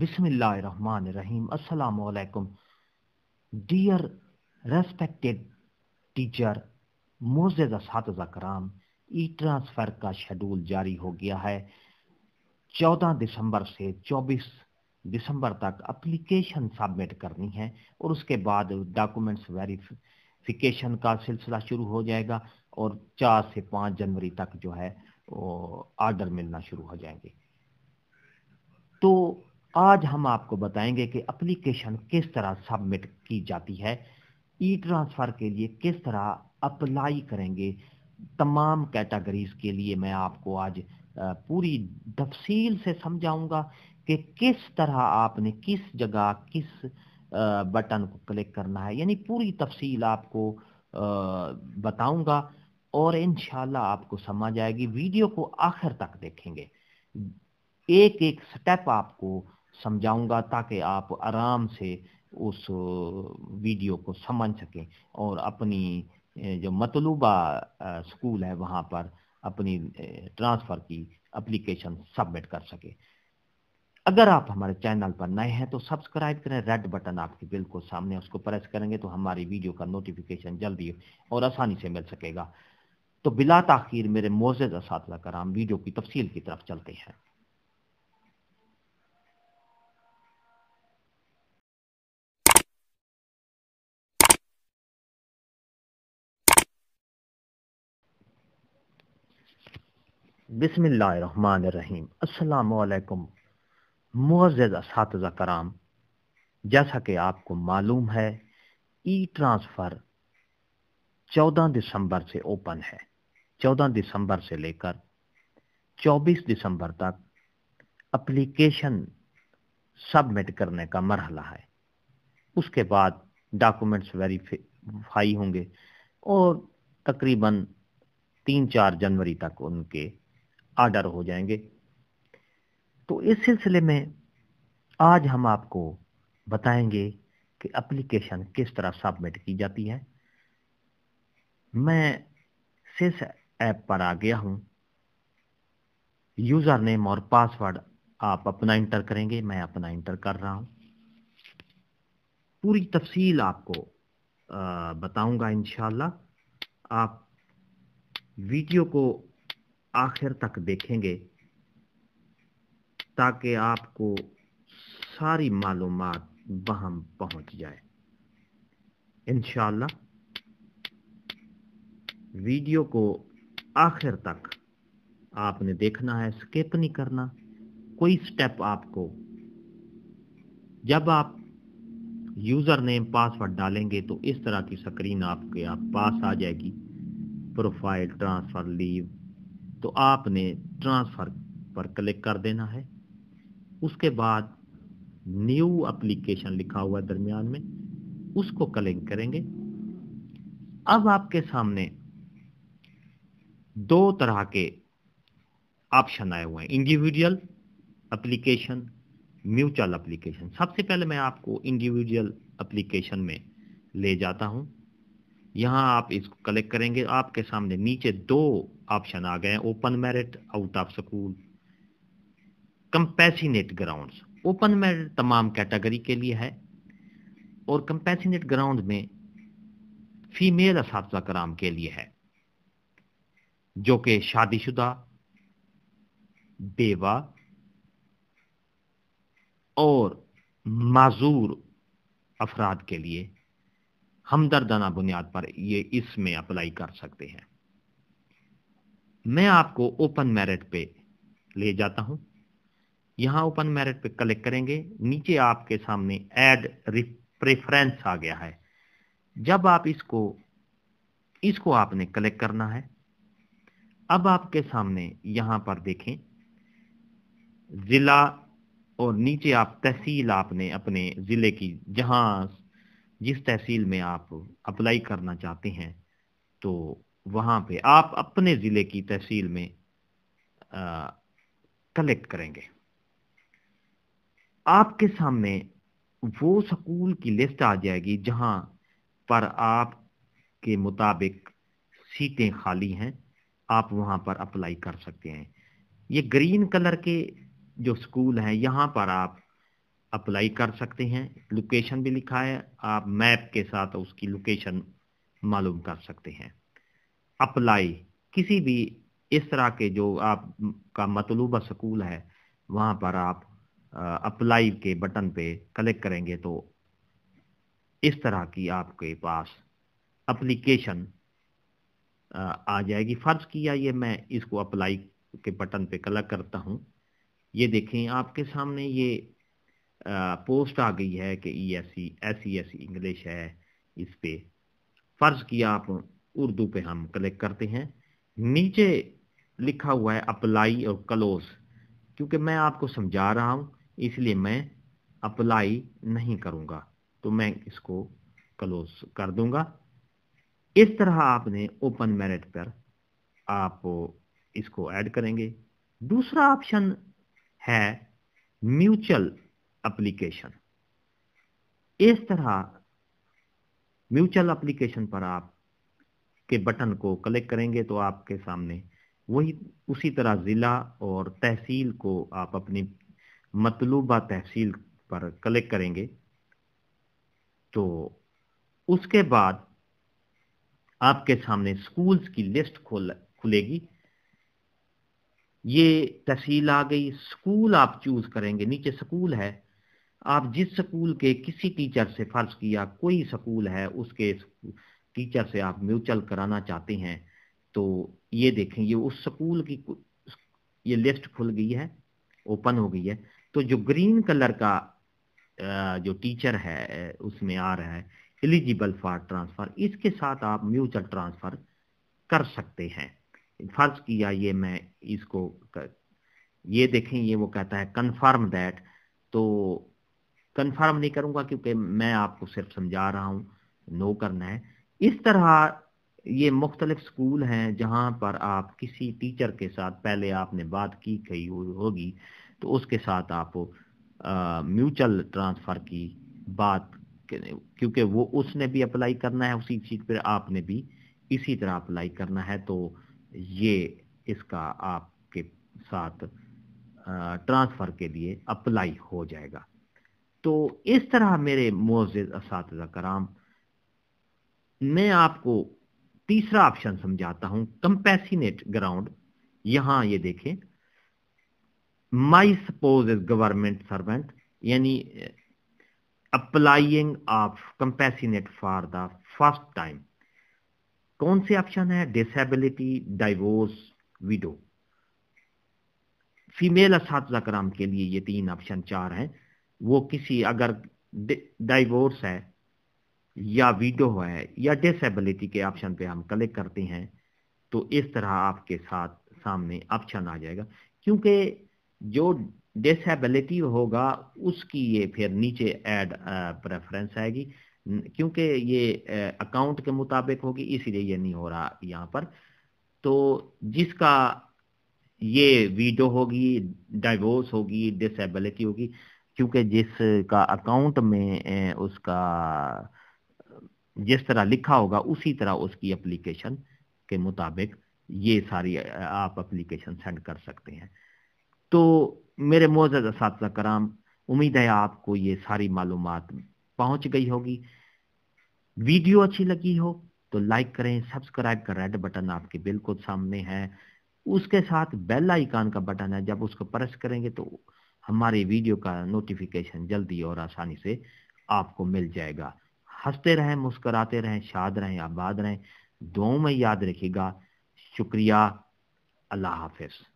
Bismillahirrahmanirrahim. Assalamu alaikum. Dear respected teacher मोजेज कराम e transfer का schedule जारी हो गया है 14 दिसंबर से 24 दिसंबर तक अप्लीकेशन सबमिट करनी है और उसके बाद डॉक्यूमेंट्स वेरिफिकेशन का सिलसिला शुरू हो जाएगा और 4 से 5 जनवरी तक जो है आर्डर मिलना शुरू हो जाएंगे आज हम आपको बताएंगे कि एप्लीकेशन किस तरह सबमिट की जाती है ई ट्रांसफ़र के लिए किस तरह अप्लाई करेंगे तमाम कैटेगरीज़ के लिए मैं आपको आज पूरी तफसील से समझाऊंगा कि किस तरह आपने किस जगह किस बटन को क्लिक करना है यानी पूरी तफसील आपको बताऊंगा और इन आपको समझ आएगी वीडियो को आखिर तक देखेंगे एक एक स्टेप आपको समझाऊंगा ताकि आप आराम से उस वीडियो को समझ सकें और अपनी जो मतलूबा स्कूल है वहाँ पर अपनी ट्रांसफ़र की अप्लीकेशन सबमिट कर सके अगर आप हमारे चैनल पर नए हैं तो सब्सक्राइब करें रेड बटन आपके बिल्कुल सामने उसको प्रेस करेंगे तो हमारी वीडियो का नोटिफिकेशन जल्दी और आसानी से मिल सकेगा तो बिला तखिर मेरे मोज़ इस कराम वीडियो की तफसील की तरफ चलते हैं बिसमीम असलकुम मुआज़ इस कराम जैसा कि आपको मालूम है ई ट्रांसफ़र 14 दिसंबर से ओपन है 14 दिसंबर से लेकर 24 दिसंबर तक अप्लीकेशन सबमिट करने का मरहला है उसके बाद डॉक्यूमेंट्स वेरीफाई होंगे और तकरीबन तीन चार जनवरी तक उनके आर्डर हो जाएंगे तो इस सिलसिले में आज हम आपको बताएंगे कि एप्लीकेशन किस तरह सबमिट की जाती है मैं सिस ऐप पर आ गया हूं यूज़र नेम और पासवर्ड आप अपना इंटर करेंगे मैं अपना इंटर कर रहा हूं पूरी तफसील आपको बताऊंगा इन आप वीडियो को आखिर तक देखेंगे ताकि आपको सारी मालूम वहाँ पहुंच जाए इनशाला वीडियो को आखिर तक आपने देखना है स्किप नहीं करना कोई स्टेप आपको जब आप यूज़र नेम पासवर्ड डालेंगे तो इस तरह की स्क्रीन आपके आप पास आ जाएगी प्रोफाइल ट्रांसफ़र लीव तो आपने ट्रांसफ़र पर क्लिक कर देना है उसके बाद न्यू एप्लीकेशन लिखा हुआ है दरमियान में उसको क्लिक करेंगे अब आपके सामने दो तरह के ऑप्शन आए हुए हैं इंडिविजुअल एप्लीकेशन म्यूचुअल एप्लीकेशन सबसे पहले मैं आपको इंडिविजुअल एप्लीकेशन में ले जाता हूं यहाँ आप इसको कलेक्ट करेंगे आपके सामने नीचे दो ऑप्शन आ गए open merit out of school compassionate grounds open merit तमाम कैटेगरी के लिए है और कंपेसिनेट ग्राउंड में फीमेल इस कराम के लिए है जो कि शादीशुदा बेवा और माजूर अफराद के लिए हमदर्दाना बुनियाद पर ये इसमें अप्लाई कर सकते हैं मैं आपको ओपन मेरिट पे ले जाता हूं यहां ओपन मेरिट पे क्लिक करेंगे नीचे आपके सामने एड प्रेफरेंस आ गया है जब आप इसको इसको आपने क्लिक करना है अब आपके सामने यहां पर देखें ज़िला और नीचे आप तहसील आपने अपने ज़िले की जहां जिस तहसील में आप अप्लाई करना चाहते हैं तो वहाँ पे आप अपने ज़िले की तहसील में कलेक्ट करेंगे आपके सामने वो स्कूल की लिस्ट आ जाएगी जहाँ पर आप के मुताबिक सीटें खाली हैं आप वहाँ पर अप्लाई कर सकते हैं ये ग्रीन कलर के जो स्कूल हैं यहाँ पर आप अप्लाई कर सकते हैं लोकेशन भी लिखा है आप मैप के साथ उसकी लोकेशन मालूम कर सकते हैं अप्लाई किसी भी इस तरह के जो आपका मतलूबा स्कूल है वहां पर आप अप्लाई के बटन पे क्लिक करेंगे तो इस तरह की आपके पास अप्लीकेशन आ जाएगी फ़र्ज़ किया ये मैं इसको अप्लाई के बटन पे क्लिक करता हूँ ये देखें आपके सामने ये आ, पोस्ट आ गई है कि E S C S C S English है इस पे फ़र्ज़ किया आप उर्दू पे हम क्लिक करते हैं नीचे लिखा हुआ है अप्लाई और क्लोज क्योंकि मैं आपको समझा रहा हूँ इसलिए मैं अप्लाई नहीं करूँगा तो मैं इसको क्लोज कर दूंगा इस तरह आपने ओपन मेरिट पर आप इसको ऐड करेंगे दूसरा ऑप्शन है म्यूचुअल अप्लीकेशन इस तरह म्यूचुअल अप्लीकेशन पर आप के बटन को क्लिक करेंगे तो आपके सामने वही उसी तरह ज़िला और तहसील को आप अपनी मतलूबा तहसील पर क्लिक करेंगे तो उसके बाद आपके सामने स्कूल्स की लिस्ट खुल खुलेगी ये तहसील आ गई स्कूल आप चूज करेंगे नीचे स्कूल है आप जिस स्कूल के किसी टीचर से फर्ज किया कोई स्कूल है उसके टीचर से आप म्यूचुअल कराना चाहते हैं तो ये देखें ये उस स्कूल की ये लिस्ट खुल गई है ओपन हो गई है तो जो ग्रीन कलर का जो टीचर है उसमें आ रहा है एलिजिबल फॉर ट्रांसफ़र इसके साथ आप म्यूचुअल ट्रांसफ़र कर सकते हैं फ़र्ज किया ये मैं इसको कर, ये देखें ये वो कहता है कंफर्म दैट तो कंफर्म नहीं करूँगा क्योंकि मैं आपको सिर्फ समझा रहा हूँ नो करना है इस तरह ये मुख्तलिफ स्कूल हैं जहाँ पर आप किसी टीचर के साथ पहले आपने बात की कही होगी तो उसके साथ आप म्यूचुअल ट्रांसफ़र की बात क्योंकि वो उसने भी अप्लाई करना है उसी चीज़ पर आपने भी इसी तरह अप्लाई करना है तो ये इसका आपके साथ ट्रांसफ़र के लिए अप्लाई हो जाएगा तो इस तरह मेरे मोज़ इस कराम मैं आपको तीसरा ऑप्शन समझाता हूं कंपेसिनेट ग्राउंड यहां ये देखें my suppose is government servant यानी applying of compassionate for the first time कौन से ऑप्शन है डिसेबिलिटी डाइवोर्स विडो फीमेल इस कराम के लिए ये तीन ऑप्शन चार हैं वो किसी अगर डाइवोर्स है या वीडो है या डिसेबिलिटी के ऑप्शन पे हम क्लिक करते हैं तो इस तरह आपके साथ सामने ऑप्शन आ जाएगा क्योंकि जो डिसेबिलिटी होगा उसकी ये फिर नीचे ऐड प्रेफरेंस आएगी क्योंकि ये अकाउंट के मुताबिक होगी इसीलिए ये नहीं हो रहा यहाँ पर तो जिसका ये वीडो होगी डाइवोर्स होगी डिसेबिलिटी होगी क्योंकि जिसका अकाउंट में उसका जिस तरह लिखा होगा उसी तरह उसकी एप्लीकेशन के मुताबिक ये सारी आप एप्लीकेशन सेंड कर सकते हैं तो मेरे मोजद इस कराम उम्मीद है आपको ये सारी मालूम पहुंच गई होगी वीडियो अच्छी लगी हो तो लाइक करें सब्सक्राइब कर रेड बटन आपके बिल्कुल सामने है उसके साथ बेल आइकान का बटन है जब उसको प्रेस करेंगे तो हमारे वीडियो का नोटिफिकेशन जल्दी और आसानी से आपको मिल जाएगा हंसते रहें मुस्कराते रहें शाद रहें आबाद रहें दो में याद रखिएगा शुक्रिया अल्लाह हाफिज़